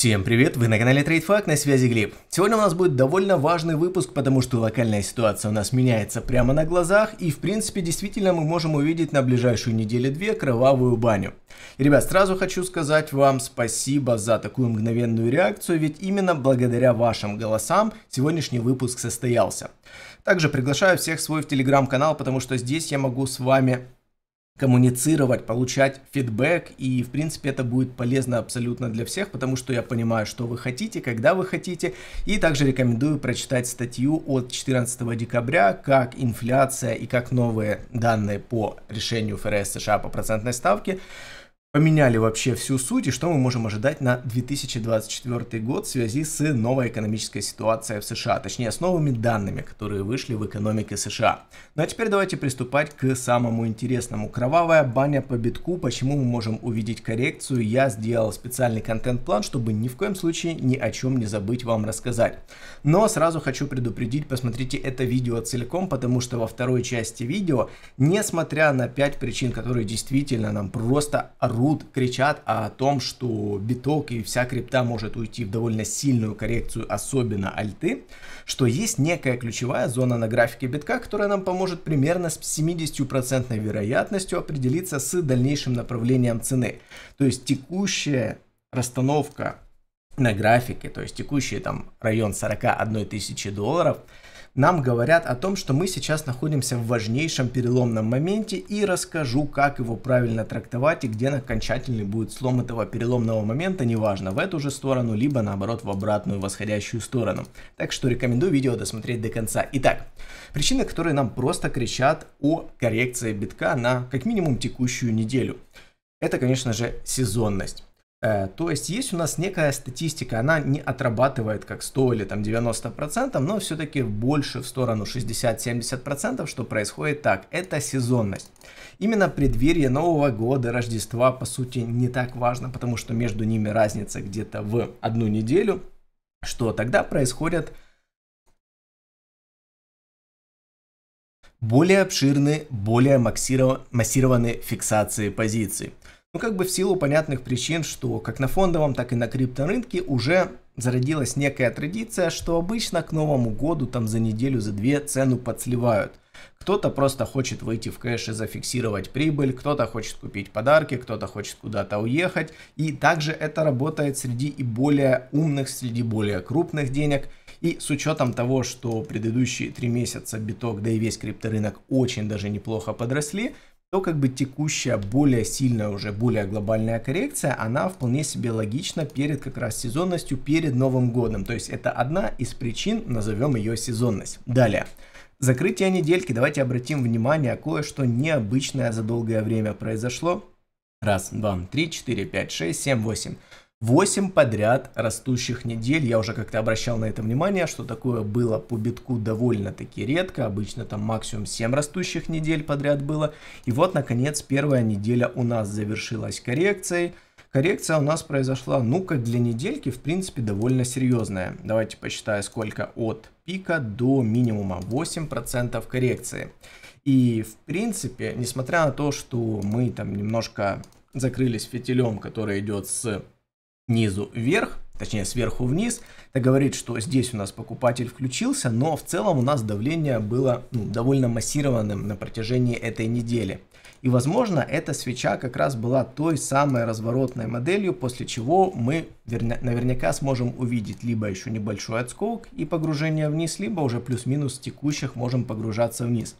Всем привет, вы на канале TradeFact, на связи Глеб. Сегодня у нас будет довольно важный выпуск, потому что локальная ситуация у нас меняется прямо на глазах, и в принципе действительно мы можем увидеть на ближайшую неделю-две кровавую баню. И, ребят, сразу хочу сказать вам спасибо за такую мгновенную реакцию, ведь именно благодаря вашим голосам сегодняшний выпуск состоялся. Также приглашаю всех в свой в телеграм-канал, потому что здесь я могу с вами коммуницировать, получать фидбэк, и, в принципе, это будет полезно абсолютно для всех, потому что я понимаю, что вы хотите, когда вы хотите, и также рекомендую прочитать статью от 14 декабря, как инфляция и как новые данные по решению ФРС США по процентной ставке поменяли вообще всю суть и что мы можем ожидать на 2024 год в связи с новой экономической ситуацией в США, точнее с новыми данными, которые вышли в экономике США. Ну а теперь давайте приступать к самому интересному. Кровавая баня по битку, почему мы можем увидеть коррекцию, я сделал специальный контент-план, чтобы ни в коем случае ни о чем не забыть вам рассказать. Но сразу хочу предупредить, посмотрите это видео целиком, потому что во второй части видео, несмотря на 5 причин, которые действительно нам просто орут, кричат о том, что биток и вся крипта может уйти в довольно сильную коррекцию, особенно альты, что есть некая ключевая зона на графике битка, которая нам поможет примерно с 70% вероятностью определиться с дальнейшим направлением цены. То есть текущая расстановка на графике, то есть текущий там район 41 тысячи долларов – нам говорят о том, что мы сейчас находимся в важнейшем переломном моменте и расскажу, как его правильно трактовать и где окончательный будет слом этого переломного момента, неважно, в эту же сторону, либо наоборот в обратную восходящую сторону. Так что рекомендую видео досмотреть до конца. Итак, причины, которые нам просто кричат о коррекции битка на как минимум текущую неделю. Это, конечно же, сезонность. Э, то есть есть у нас некая статистика, она не отрабатывает как 100 или там 90%, но все-таки больше в сторону 60-70%, что происходит так. Это сезонность. Именно преддверие Нового года, Рождества, по сути, не так важно, потому что между ними разница где-то в одну неделю, что тогда происходят более обширные, более массированные фиксации позиций. Ну, как бы в силу понятных причин, что как на фондовом, так и на крипторынке уже зародилась некая традиция, что обычно к Новому году, там за неделю, за две цену подсливают. Кто-то просто хочет выйти в кэш и зафиксировать прибыль, кто-то хочет купить подарки, кто-то хочет куда-то уехать. И также это работает среди и более умных, среди более крупных денег. И с учетом того, что предыдущие три месяца биток, да и весь крипторынок очень даже неплохо подросли, то как бы текущая, более сильная уже, более глобальная коррекция, она вполне себе логична перед как раз сезонностью, перед Новым годом. То есть это одна из причин, назовем ее сезонность. Далее. Закрытие недельки. Давайте обратим внимание, кое-что необычное за долгое время произошло. Раз, два, три, четыре, пять, шесть, семь, восемь. 8 подряд растущих недель. Я уже как-то обращал на это внимание, что такое было по битку довольно-таки редко. Обычно там максимум 7 растущих недель подряд было. И вот, наконец, первая неделя у нас завершилась коррекцией. Коррекция у нас произошла, ну, как для недельки, в принципе, довольно серьезная. Давайте посчитаю, сколько от пика до минимума. 8% коррекции. И, в принципе, несмотря на то, что мы там немножко закрылись фитилем, который идет с снизу вверх, точнее сверху вниз. Это говорит, что здесь у нас покупатель включился, но в целом у нас давление было ну, довольно массированным на протяжении этой недели. И, возможно, эта свеча как раз была той самой разворотной моделью, после чего мы наверняка сможем увидеть либо еще небольшой отскок и погружение вниз, либо уже плюс-минус текущих можем погружаться вниз.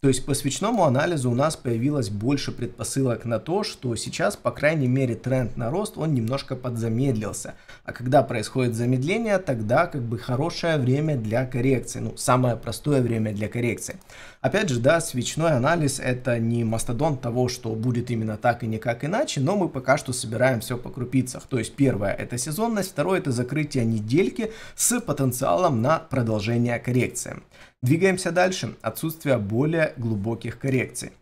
То есть по свечному анализу у нас появилось больше предпосылок на то, что сейчас, по крайней мере, тренд на рост, он немножко подзамедлился. А когда происходит замедление, тогда как бы хорошее время для коррекции. Ну, самое простое время для коррекции. Опять же, да, свечной анализ это не масса мастодонт того, что будет именно так и никак иначе, но мы пока что собираем все по крупицах. То есть первое это сезонность, второе это закрытие недельки с потенциалом на продолжение коррекции. Двигаемся дальше. Отсутствие более глубоких коррекций.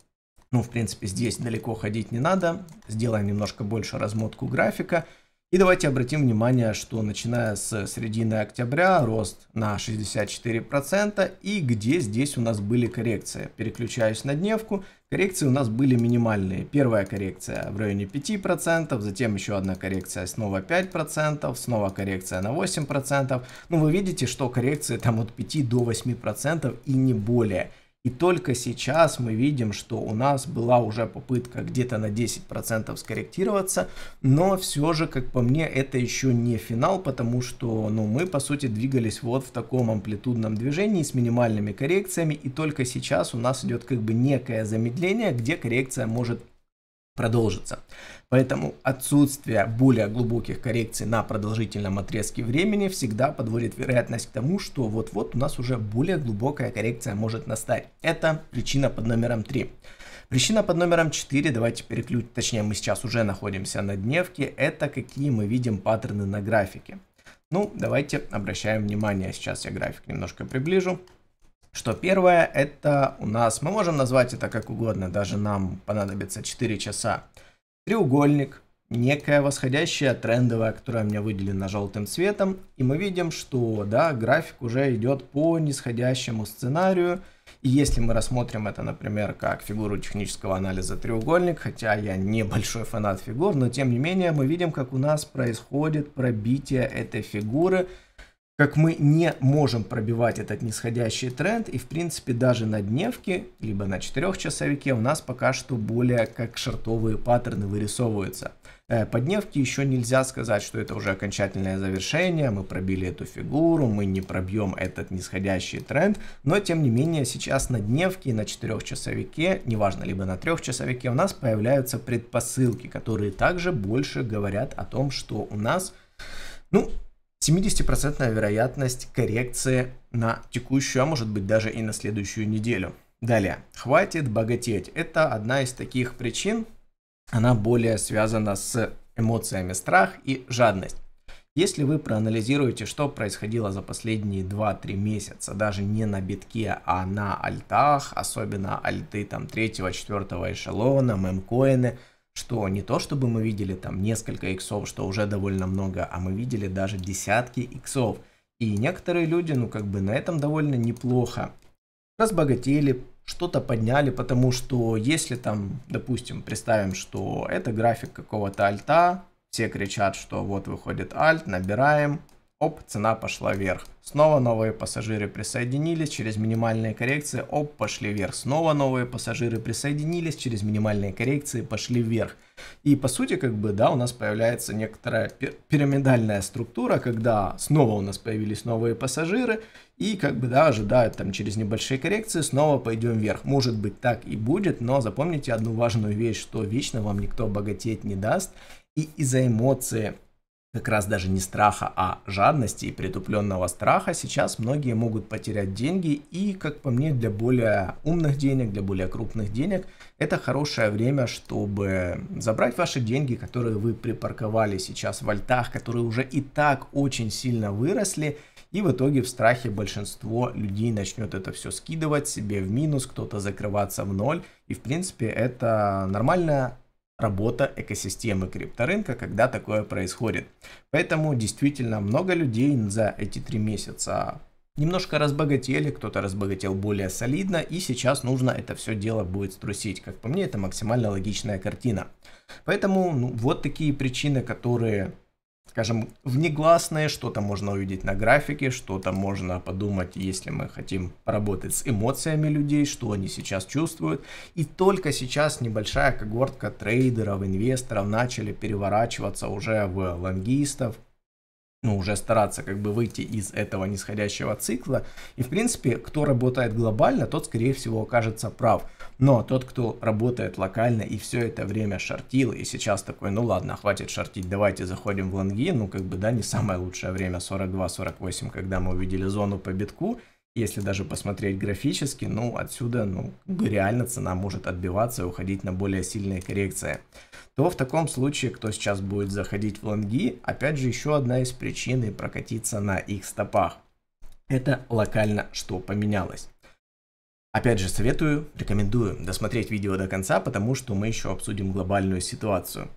Ну, в принципе, здесь далеко ходить не надо. Сделаем немножко больше размотку графика. И давайте обратим внимание, что начиная с середины октября рост на 64% и где здесь у нас были коррекции. Переключаюсь на дневку, коррекции у нас были минимальные. Первая коррекция в районе 5%, затем еще одна коррекция снова 5%, снова коррекция на 8%. Ну вы видите, что коррекции там от 5 до 8% и не более. И только сейчас мы видим, что у нас была уже попытка где-то на 10% скорректироваться, но все же, как по мне, это еще не финал, потому что ну, мы, по сути, двигались вот в таком амплитудном движении с минимальными коррекциями, и только сейчас у нас идет как бы некое замедление, где коррекция может продолжится. Поэтому отсутствие более глубоких коррекций на продолжительном отрезке времени всегда подводит вероятность к тому, что вот-вот у нас уже более глубокая коррекция может настать. Это причина под номером 3. Причина под номером 4, давайте переключим, точнее мы сейчас уже находимся на дневке, это какие мы видим паттерны на графике. Ну, давайте обращаем внимание, сейчас я график немножко приближу. Что первое, это у нас, мы можем назвать это как угодно, даже нам понадобится 4 часа. Треугольник, некая восходящая трендовая, которая у меня выделена желтым цветом. И мы видим, что да, график уже идет по нисходящему сценарию. И если мы рассмотрим это, например, как фигуру технического анализа треугольник, хотя я небольшой фанат фигур, но тем не менее мы видим, как у нас происходит пробитие этой фигуры – как мы не можем пробивать этот нисходящий тренд, и в принципе даже на дневке, либо на 4 часовике у нас пока что более как шортовые паттерны вырисовываются. Э, по дневке еще нельзя сказать, что это уже окончательное завершение, мы пробили эту фигуру, мы не пробьем этот нисходящий тренд, но тем не менее сейчас на дневке и на 4 часовике, неважно, либо на 3 часовике у нас появляются предпосылки, которые также больше говорят о том, что у нас, ну, 70% вероятность коррекции на текущую, а может быть даже и на следующую неделю. Далее, хватит богатеть. Это одна из таких причин, она более связана с эмоциями страх и жадность. Если вы проанализируете, что происходило за последние 2-3 месяца, даже не на битке, а на альтах, особенно альты там 3-4 эшелона, мемкоины – что не то чтобы мы видели там несколько иксов, что уже довольно много, а мы видели даже десятки иксов. И некоторые люди, ну как бы на этом довольно неплохо разбогатели, что-то подняли, потому что если там, допустим, представим, что это график какого-то альта, все кричат, что вот выходит альт, набираем, Оп, цена пошла вверх. Снова новые пассажиры присоединились, через минимальные коррекции, оп, пошли вверх. Снова новые пассажиры присоединились, через минимальные коррекции пошли вверх. И по сути, как бы, да, у нас появляется некоторая пирамидальная структура, когда снова у нас появились новые пассажиры, и как бы, да, ожидают там через небольшие коррекции, снова пойдем вверх. Может быть так и будет, но запомните одну важную вещь, что вечно вам никто богатеть не даст, и из-за эмоций как раз даже не страха, а жадности и притупленного страха, сейчас многие могут потерять деньги. И, как по мне, для более умных денег, для более крупных денег, это хорошее время, чтобы забрать ваши деньги, которые вы припарковали сейчас в альтах, которые уже и так очень сильно выросли, и в итоге в страхе большинство людей начнет это все скидывать себе в минус, кто-то закрываться в ноль. И в принципе это нормальная работа экосистемы крипторынка, когда такое происходит. Поэтому действительно много людей за эти три месяца немножко разбогатели, кто-то разбогател более солидно, и сейчас нужно это все дело будет струсить. Как по мне, это максимально логичная картина. Поэтому ну, вот такие причины, которые скажем, внегласные, что-то можно увидеть на графике, что-то можно подумать, если мы хотим работать с эмоциями людей, что они сейчас чувствуют. И только сейчас небольшая когортка трейдеров, инвесторов начали переворачиваться уже в лонгистов, ну, уже стараться как бы выйти из этого нисходящего цикла. И, в принципе, кто работает глобально, тот, скорее всего, окажется прав. Но тот, кто работает локально и все это время шортил, и сейчас такой, ну ладно, хватит шортить, давайте заходим в лонги, ну, как бы, да, не самое лучшее время, 42-48, когда мы увидели зону по битку, если даже посмотреть графически, ну, отсюда, ну, реально цена может отбиваться и уходить на более сильные коррекции, то в таком случае, кто сейчас будет заходить в лонги, опять же, еще одна из причин прокатиться на их стопах. Это локально что поменялось. Опять же, советую, рекомендую досмотреть видео до конца, потому что мы еще обсудим глобальную ситуацию.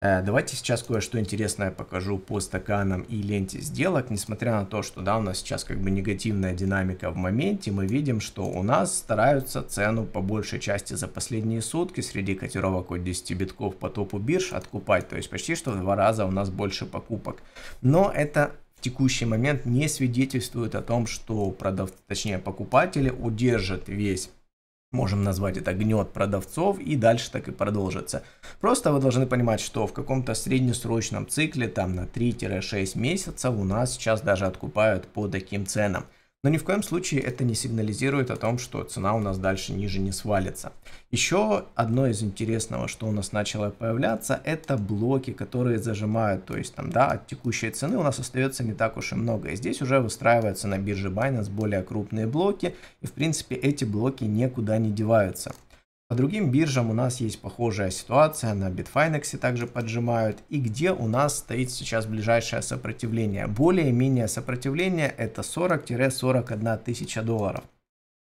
Э, давайте сейчас кое-что интересное покажу по стаканам и ленте сделок. Несмотря на то, что да, у нас сейчас как бы негативная динамика в моменте, мы видим, что у нас стараются цену по большей части за последние сутки среди котировок от 10 битков по топу бирж откупать. То есть почти что в два раза у нас больше покупок. Но это в текущий момент не свидетельствует о том, что продавцы, точнее покупатели удержат весь можем назвать это гнет продавцов, и дальше так и продолжится. Просто вы должны понимать, что в каком-то среднесрочном цикле, там на 3-6 месяцев, у нас сейчас даже откупают по таким ценам. Но ни в коем случае это не сигнализирует о том, что цена у нас дальше ниже не свалится. Еще одно из интересного, что у нас начало появляться, это блоки, которые зажимают. То есть там, да, от текущей цены у нас остается не так уж и много. И здесь уже выстраиваются на бирже Binance более крупные блоки. И в принципе эти блоки никуда не деваются. По а другим биржам у нас есть похожая ситуация, на Bitfinex также поджимают. И где у нас стоит сейчас ближайшее сопротивление? Более-менее сопротивление это 40-41 тысяча долларов.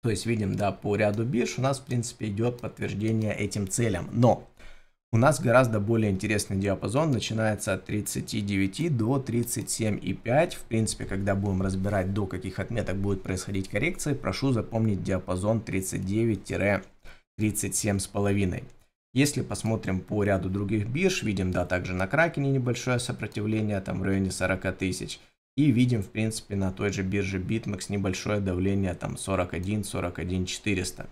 То есть видим, да, по ряду бирж у нас, в принципе, идет подтверждение этим целям. Но у нас гораздо более интересный диапазон, начинается от 39 до 37,5. В принципе, когда будем разбирать, до каких отметок будет происходить коррекция, прошу запомнить диапазон 39 37,5. Если посмотрим по ряду других бирж, видим, да, также на Кракене небольшое сопротивление, там в районе 40 тысяч. И видим, в принципе, на той же бирже BitMEX небольшое давление, там 41, 41, 400.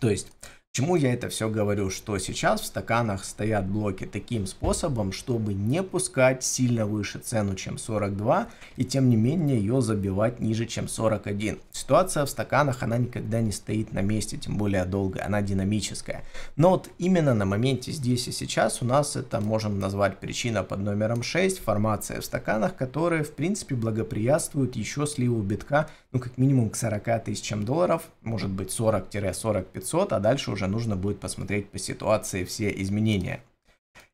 То есть Чему я это все говорю? Что сейчас в стаканах стоят блоки таким способом, чтобы не пускать сильно выше цену, чем 42, и тем не менее ее забивать ниже, чем 41. Ситуация в стаканах, она никогда не стоит на месте, тем более долго, она динамическая. Но вот именно на моменте здесь и сейчас у нас это можем назвать причина под номером 6, формация в стаканах, которые в принципе благоприятствуют еще сливу битка, ну как минимум к 40 тысячам долларов, может быть 40-40 а дальше уже уже нужно будет посмотреть по ситуации все изменения.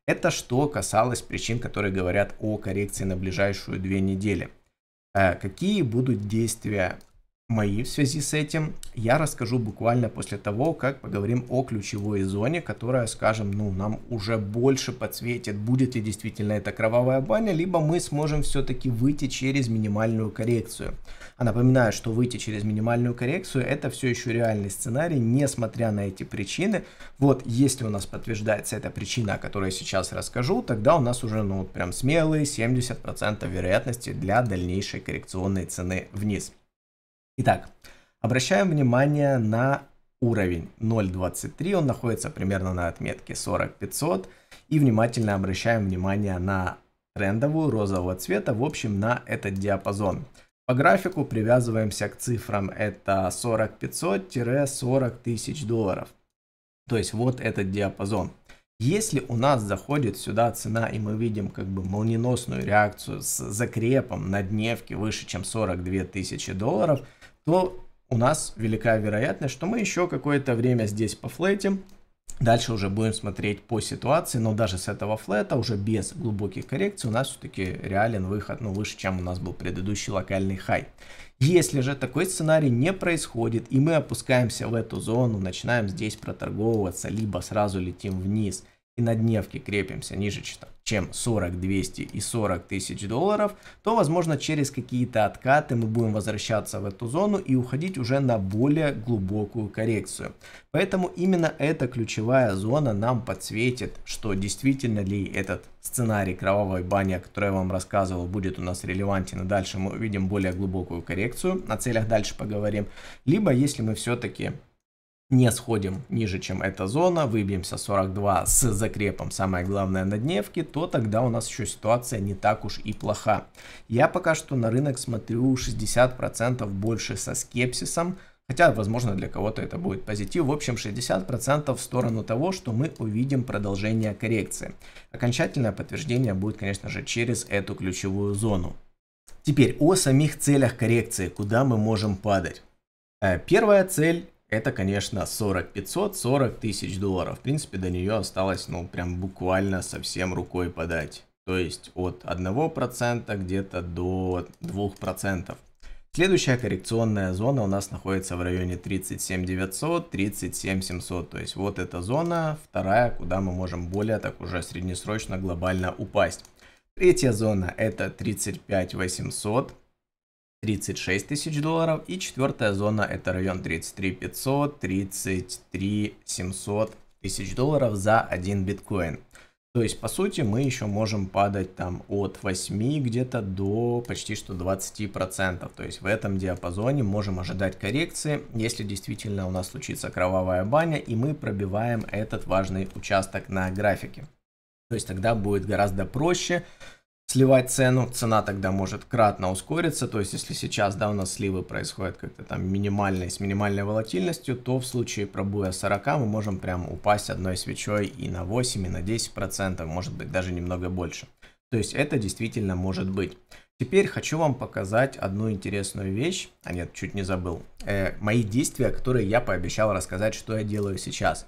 Это что касалось причин, которые говорят о коррекции на ближайшую две недели. Э, какие будут действия мои в связи с этим я расскажу буквально после того, как поговорим о ключевой зоне, которая, скажем, ну, нам уже больше подсветит, будет ли действительно это кровавая баня, либо мы сможем все-таки выйти через минимальную коррекцию. А напоминаю, что выйти через минимальную коррекцию это все еще реальный сценарий, несмотря на эти причины. Вот, если у нас подтверждается эта причина, о которой я сейчас расскажу, тогда у нас уже, ну, прям смелые 70% вероятности для дальнейшей коррекционной цены вниз. Итак, обращаем внимание на уровень 0.23, он находится примерно на отметке 4500. И внимательно обращаем внимание на трендовую розового цвета, в общем, на этот диапазон. По графику привязываемся к цифрам, это 4500-40 тысяч долларов. То есть вот этот диапазон. Если у нас заходит сюда цена, и мы видим как бы молниеносную реакцию с закрепом на дневке выше, чем 42 тысячи долларов, то у нас велика вероятность, что мы еще какое-то время здесь пофлетим, Дальше уже будем смотреть по ситуации, но даже с этого флета, уже без глубоких коррекций, у нас все-таки реален выход, ну, выше, чем у нас был предыдущий локальный хай. Если же такой сценарий не происходит, и мы опускаемся в эту зону, начинаем здесь проторговываться, либо сразу летим вниз – и на дневке крепимся ниже чем 40, 200 и 40 тысяч долларов, то, возможно, через какие-то откаты мы будем возвращаться в эту зону и уходить уже на более глубокую коррекцию. Поэтому именно эта ключевая зона нам подсветит, что действительно ли этот сценарий кровавой бани, о которой я вам рассказывал, будет у нас релевантен, и дальше мы увидим более глубокую коррекцию, На целях дальше поговорим, либо если мы все-таки не сходим ниже, чем эта зона, выбьемся 42 с закрепом, самое главное, на дневке, то тогда у нас еще ситуация не так уж и плоха. Я пока что на рынок смотрю 60% больше со скепсисом, хотя, возможно, для кого-то это будет позитив. В общем, 60% в сторону того, что мы увидим продолжение коррекции. Окончательное подтверждение будет, конечно же, через эту ключевую зону. Теперь о самих целях коррекции, куда мы можем падать. Э, первая цель это, конечно, 40 500, 40 тысяч долларов. В принципе, до нее осталось, ну, прям буквально совсем рукой подать. То есть от 1% где-то до 2%. Следующая коррекционная зона у нас находится в районе 37 900, 37 700. То есть вот эта зона, вторая, куда мы можем более так уже среднесрочно глобально упасть. Третья зона это 35 800. 36 тысяч долларов. И четвертая зона это район 33 500, 33 700 тысяч долларов за один биткоин. То есть, по сути, мы еще можем падать там от 8 где-то до почти что 20%. То есть в этом диапазоне можем ожидать коррекции, если действительно у нас случится кровавая баня, и мы пробиваем этот важный участок на графике. То есть тогда будет гораздо проще сливать цену, цена тогда может кратно ускориться, то есть если сейчас, да, у нас сливы происходят как-то там минимальной с минимальной волатильностью, то в случае пробоя 40 мы можем прям упасть одной свечой и на 8, и на 10 процентов, может быть даже немного больше. То есть это действительно может быть. Теперь хочу вам показать одну интересную вещь, а нет, чуть не забыл, э, мои действия, которые я пообещал рассказать, что я делаю сейчас.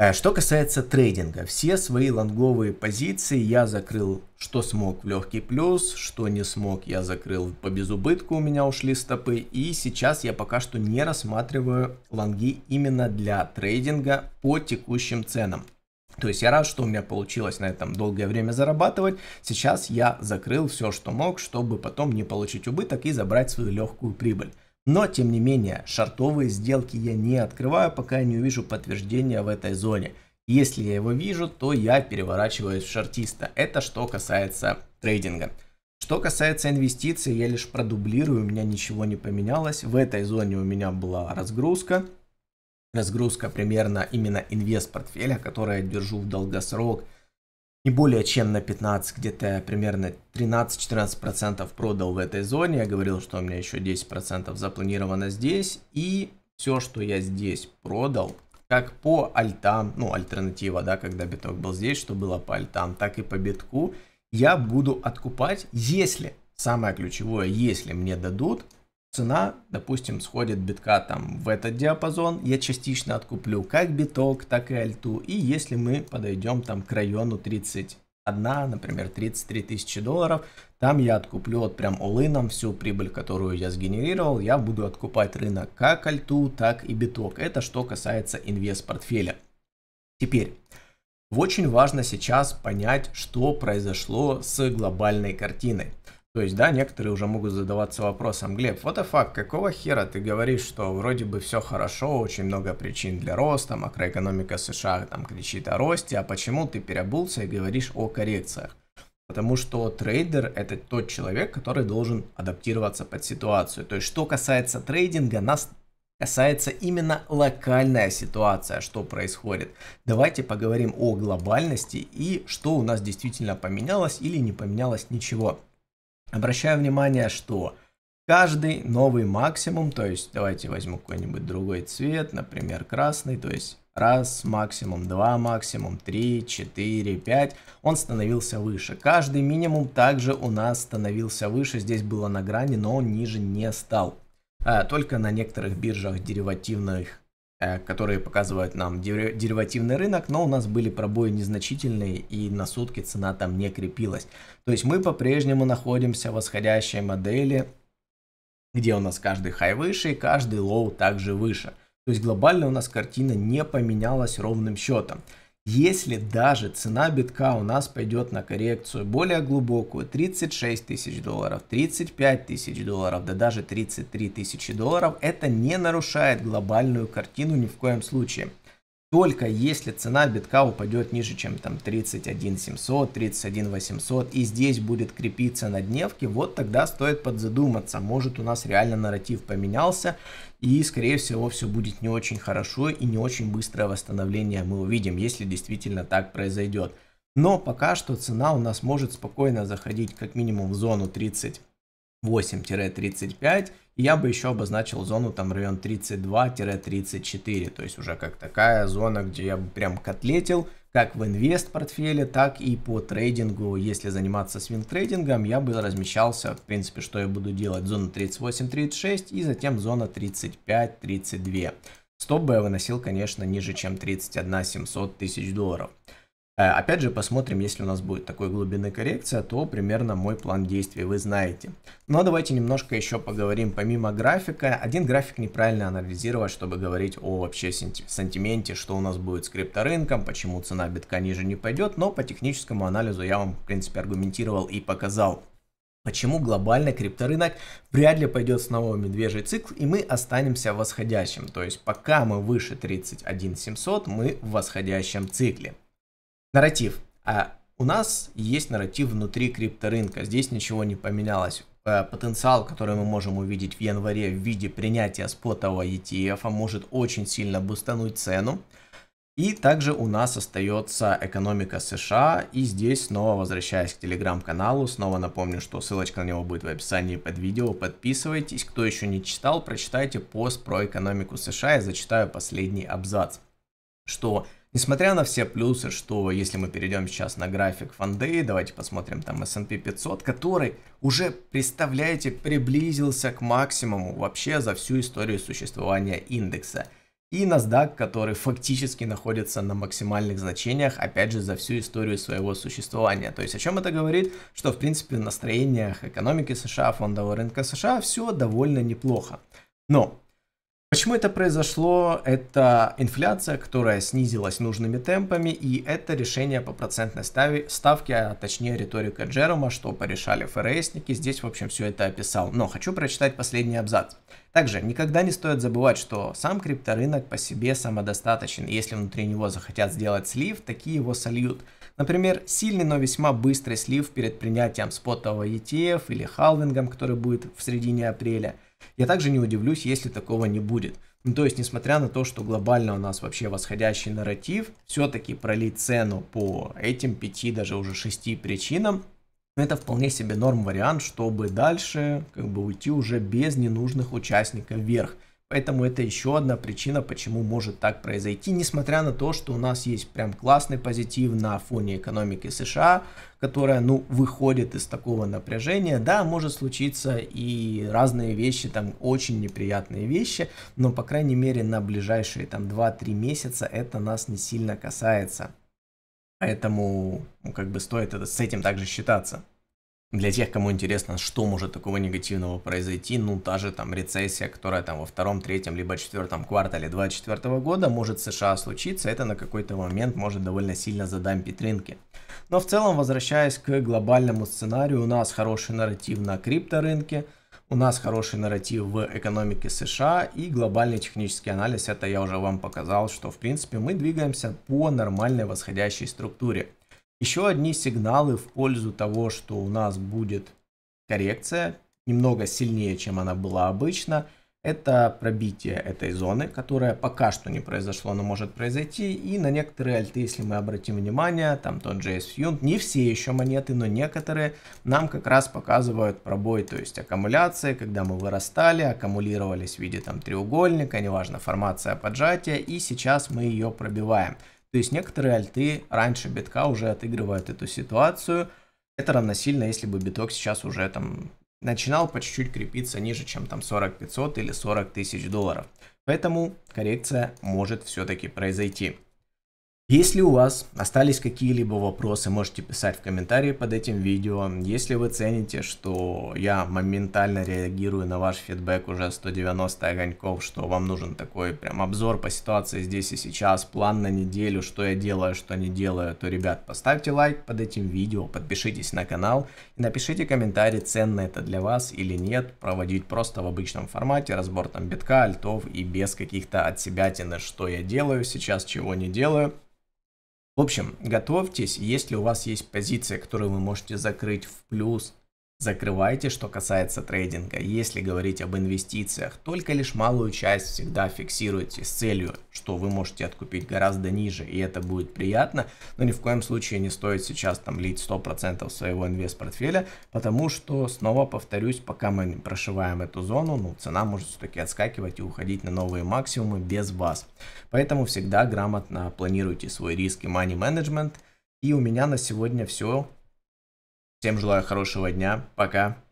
Э, что касается трейдинга, все свои лонговые позиции я закрыл, что смог в легкий плюс, что не смог я закрыл по безубытку, у меня ушли стопы. И сейчас я пока что не рассматриваю лонги именно для трейдинга по текущим ценам. То есть я рад, что у меня получилось на этом долгое время зарабатывать. Сейчас я закрыл все, что мог, чтобы потом не получить убыток и забрать свою легкую прибыль. Но, тем не менее, шартовые сделки я не открываю, пока не увижу подтверждения в этой зоне. Если я его вижу, то я переворачиваюсь в шартиста. Это что касается трейдинга. Что касается инвестиций, я лишь продублирую, у меня ничего не поменялось. В этой зоне у меня была разгрузка. Разгрузка примерно именно инвест-портфеля, который я держу в долгосрок – не более чем на 15, где-то примерно 13-14% продал в этой зоне. Я говорил, что у меня еще 10% запланировано здесь. И все, что я здесь продал, как по альтам, ну, альтернатива, да, когда биток был здесь, что было по альтам, так и по битку, я буду откупать, если, самое ключевое, если мне дадут цена, допустим, сходит битка там в этот диапазон, я частично откуплю как биток, так и альту, и если мы подойдем там к району 31, например, 33 тысячи долларов, там я откуплю вот прям улыном всю прибыль, которую я сгенерировал, я буду откупать рынок как альту, так и биток. Это что касается инвест-портфеля. Теперь, очень важно сейчас понять, что произошло с глобальной картиной. То есть, да, некоторые уже могут задаваться вопросом, Глеб, вот факт, какого хера ты говоришь, что вроде бы все хорошо, очень много причин для роста, макроэкономика США там кричит о росте, а почему ты переобулся и говоришь о коррекциях? Потому что трейдер это тот человек, который должен адаптироваться под ситуацию. То есть, что касается трейдинга, нас касается именно локальная ситуация, что происходит. Давайте поговорим о глобальности и что у нас действительно поменялось или не поменялось ничего. Обращаю внимание, что каждый новый максимум, то есть давайте возьму какой-нибудь другой цвет, например, красный, то есть раз максимум, два максимум, три, четыре, пять, он становился выше. Каждый минимум также у нас становился выше, здесь было на грани, но он ниже не стал. А, только на некоторых биржах деривативных Э, которые показывают нам деривативный рынок, но у нас были пробои незначительные и на сутки цена там не крепилась. То есть мы по-прежнему находимся в восходящей модели, где у нас каждый хай выше и каждый лоу также выше. То есть глобально у нас картина не поменялась ровным счетом. Если даже цена битка у нас пойдет на коррекцию более глубокую, 36 тысяч долларов, 35 тысяч долларов, да даже 33 тысячи долларов, это не нарушает глобальную картину ни в коем случае. Только если цена битка упадет ниже, чем там 31 700, 31 800, и здесь будет крепиться на дневке, вот тогда стоит подзадуматься, может у нас реально нарратив поменялся, и, скорее всего, все будет не очень хорошо и не очень быстрое восстановление мы увидим, если действительно так произойдет. Но пока что цена у нас может спокойно заходить как минимум в зону 38-35. И я бы еще обозначил зону там район 32-34. То есть уже как такая зона, где я бы прям котлетил как в инвест портфеле, так и по трейдингу. Если заниматься свинг трейдингом, я бы размещался, в принципе, что я буду делать, зона 38-36 и затем зона 35-32. Стоп бы я выносил, конечно, ниже, чем 31 700 тысяч долларов. Э, опять же, посмотрим, если у нас будет такой глубины коррекция, то примерно мой план действий вы знаете. Но ну, а давайте немножко еще поговорим помимо графика. Один график неправильно анализировать, чтобы говорить о вообще сантименте, что у нас будет с крипторынком, почему цена битка ниже не пойдет, но по техническому анализу я вам, в принципе, аргументировал и показал. Почему глобальный крипторынок вряд ли пойдет снова в медвежий цикл и мы останемся восходящим. То есть пока мы выше 31 700, мы в восходящем цикле. Нарратив. А у нас есть нарратив внутри крипторынка. Здесь ничего не поменялось. Э, потенциал, который мы можем увидеть в январе в виде принятия спотового ETF, -а, может очень сильно бустануть цену. И также у нас остается экономика США. И здесь снова возвращаясь к телеграм-каналу, снова напомню, что ссылочка на него будет в описании под видео. Подписывайтесь. Кто еще не читал, прочитайте пост про экономику США. Я зачитаю последний абзац, что Несмотря на все плюсы, что если мы перейдем сейчас на график фондей, давайте посмотрим там S&P 500, который уже, представляете, приблизился к максимуму вообще за всю историю существования индекса. И NASDAQ, который фактически находится на максимальных значениях, опять же, за всю историю своего существования. То есть о чем это говорит? Что, в принципе, в настроениях экономики США, фондового рынка США все довольно неплохо. Но Почему это произошло? Это инфляция, которая снизилась нужными темпами, и это решение по процентной ставке, а точнее риторика Джерома, что порешали ФРСники. Здесь, в общем, все это описал. Но хочу прочитать последний абзац. Также никогда не стоит забывать, что сам крипторынок по себе самодостаточен. Если внутри него захотят сделать слив, такие его сольют. Например, сильный, но весьма быстрый слив перед принятием спотового ETF или халвингом, который будет в середине апреля – я также не удивлюсь, если такого не будет. Ну, то есть, несмотря на то, что глобально у нас вообще восходящий нарратив, все-таки пролить цену по этим пяти, даже уже шести причинам, это вполне себе норм вариант, чтобы дальше как бы уйти уже без ненужных участников вверх. Поэтому это еще одна причина, почему может так произойти, несмотря на то, что у нас есть прям классный позитив на фоне экономики США, которая, ну, выходит из такого напряжения. Да, может случиться и разные вещи, там, очень неприятные вещи, но, по крайней мере, на ближайшие, там, 2-3 месяца это нас не сильно касается. Поэтому, ну, как бы стоит это, с этим также считаться. Для тех, кому интересно, что может такого негативного произойти, ну, та же там рецессия, которая там во втором, третьем, либо четвертом квартале 2024 года может в США случиться, это на какой-то момент может довольно сильно задампить рынки. Но в целом, возвращаясь к глобальному сценарию, у нас хороший нарратив на крипторынке, у нас хороший нарратив в экономике США и глобальный технический анализ, это я уже вам показал, что в принципе мы двигаемся по нормальной восходящей структуре. Еще одни сигналы в пользу того, что у нас будет коррекция, немного сильнее, чем она была обычно. Это пробитие этой зоны, которая пока что не произошло, но может произойти. И на некоторые альты, если мы обратим внимание, там тот же SFUNT, не все еще монеты, но некоторые нам как раз показывают пробой, то есть аккумуляции, когда мы вырастали, аккумулировались в виде там треугольника, неважно, формация поджатия, и сейчас мы ее пробиваем. То есть некоторые альты раньше битка уже отыгрывают эту ситуацию. Это равносильно, если бы биток сейчас уже там начинал по чуть-чуть крепиться ниже, чем там 40 500 или 40 тысяч долларов. Поэтому коррекция может все-таки произойти. Если у вас остались какие-либо вопросы, можете писать в комментарии под этим видео. Если вы цените, что я моментально реагирую на ваш фидбэк уже 190 огоньков, что вам нужен такой прям обзор по ситуации здесь и сейчас, план на неделю, что я делаю, что не делаю, то, ребят, поставьте лайк под этим видео, подпишитесь на канал и напишите комментарий, ценно это для вас или нет, проводить просто в обычном формате, разбор там битка, альтов и без каких-то от себя отсебятины, что я делаю сейчас, чего не делаю. В общем, готовьтесь, если у вас есть позиция, которую вы можете закрыть в плюс, Закрывайте, что касается трейдинга. Если говорить об инвестициях, только лишь малую часть всегда фиксируйте с целью, что вы можете откупить гораздо ниже, и это будет приятно, но ни в коем случае не стоит сейчас там лить 100% своего инвест-портфеля, потому что, снова повторюсь, пока мы прошиваем эту зону, ну, цена может все-таки отскакивать и уходить на новые максимумы без вас. Поэтому всегда грамотно планируйте свой риск и money management. И у меня на сегодня все. Всем желаю хорошего дня. Пока.